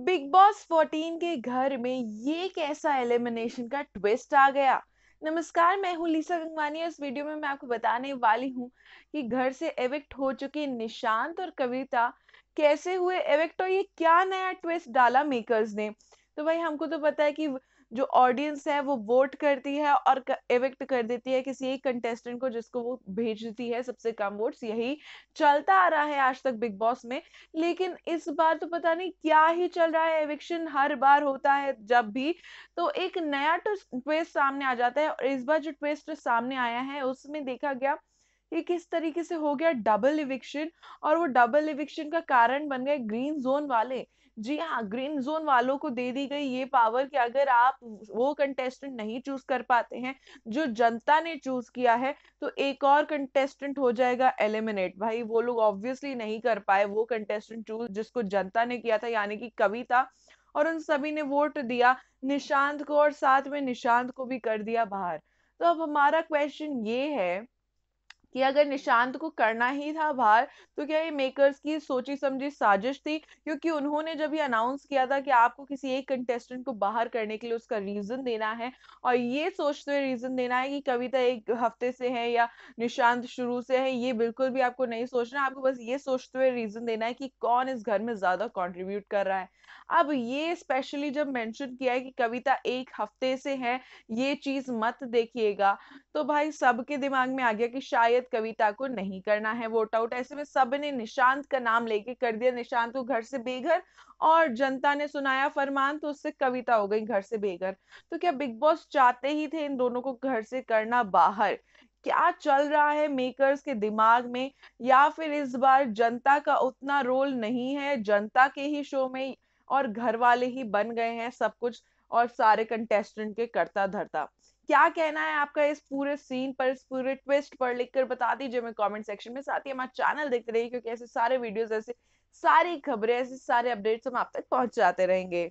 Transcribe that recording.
big boss 14 के घर में ये कैसा एलिमिनेशन का ट्विस्ट आ गया नमस्कार मैं हूँ लीसा गंगवानी इस वीडियो में मैं आपको बताने वाली हूँ कि घर से एविक्ट हो चुके निशांत और कविता कैसे हुए एविक्ट और ये क्या नया ट्विस्ट डाला मेकर्स ने तो भाई हमको तो पता है कि जो ऑडियंस है वो वोट करती है और इवेक्ट कर देती है किसी एक कंटेस्टेंट को जिसको वो भेजती है सबसे कम वोट्स यही चलता आ रहा है आज तक बिग बॉस में लेकिन इस बार तो पता नहीं क्या ही चल रहा है एविक्शन हर बार होता है जब भी तो एक नया ट्विस्ट सामने आ जाता है और इस बार जो ट्विस्ट सामने आया है उसमें देखा गया ये किस तरीके से हो गया डबल इविक्शन और वो डबल इविक्शन का कारण बन गए ग्रीन जोन वाले जी हाँ ग्रीन जोन वालों को दे दी गई ये पावर कि अगर आप वो कंटेस्टेंट नहीं चूज कर पाते हैं जो जनता ने चूज किया है तो एक और कंटेस्टेंट हो जाएगा एलिमिनेट भाई वो लोग ऑब्वियसली नहीं कर पाए वो कंटेस्टेंट चूज जिसको जनता ने किया था यानी कि कविता और उन सभी ने वोट दिया निशांत को और साथ में निशांत को भी कर दिया बाहर तो अब हमारा क्वेश्चन ये है कि अगर निशांत को करना ही था बाहर तो क्या ये मेकर्स की सोची समझी साजिश थी क्योंकि उन्होंने जब ये अनाउंस किया था कि आपको किसी एक कंटेस्टेंट को बाहर करने के लिए उसका रीजन देना है और ये सोचते हुए रीजन देना है कि कविता एक हफ्ते से है या निशांत शुरू से है ये बिल्कुल भी आपको नहीं सोचना आपको बस ये सोचते हुए रीजन देना है कि कौन इस घर में ज्यादा कॉन्ट्रीब्यूट कर रहा है अब ये स्पेशली जब मेंशन किया है कि कविता एक हफ्ते से है ये चीज मत देखिएगा तो भाई सबके दिमाग में आ गया कि शायद पंडित कविता को नहीं करना है वोट आउट ऐसे में सब ने निशांत का नाम लेके कर दिया निशांत को घर से बेघर और जनता ने सुनाया फरमान तो उससे कविता हो गई घर से बेघर तो क्या बिग बॉस चाहते ही थे इन दोनों को घर से करना बाहर क्या चल रहा है मेकर्स के दिमाग में या फिर इस बार जनता का उतना रोल नहीं है जनता के ही शो में और घर वाले ही बन गए हैं सब कुछ और सारे कंटेस्टेंट के करता धरता क्या कहना है आपका इस पूरे सीन पर इस पूरे ट्विस्ट पर लिखकर बता दीजिए हमें कमेंट सेक्शन में साथ ही हमारा चैनल देखते रहिए क्योंकि ऐसे सारे वीडियोस ऐसे सारी खबरें ऐसे सारे अपडेट्स हम आप तक पहुंचाते रहेंगे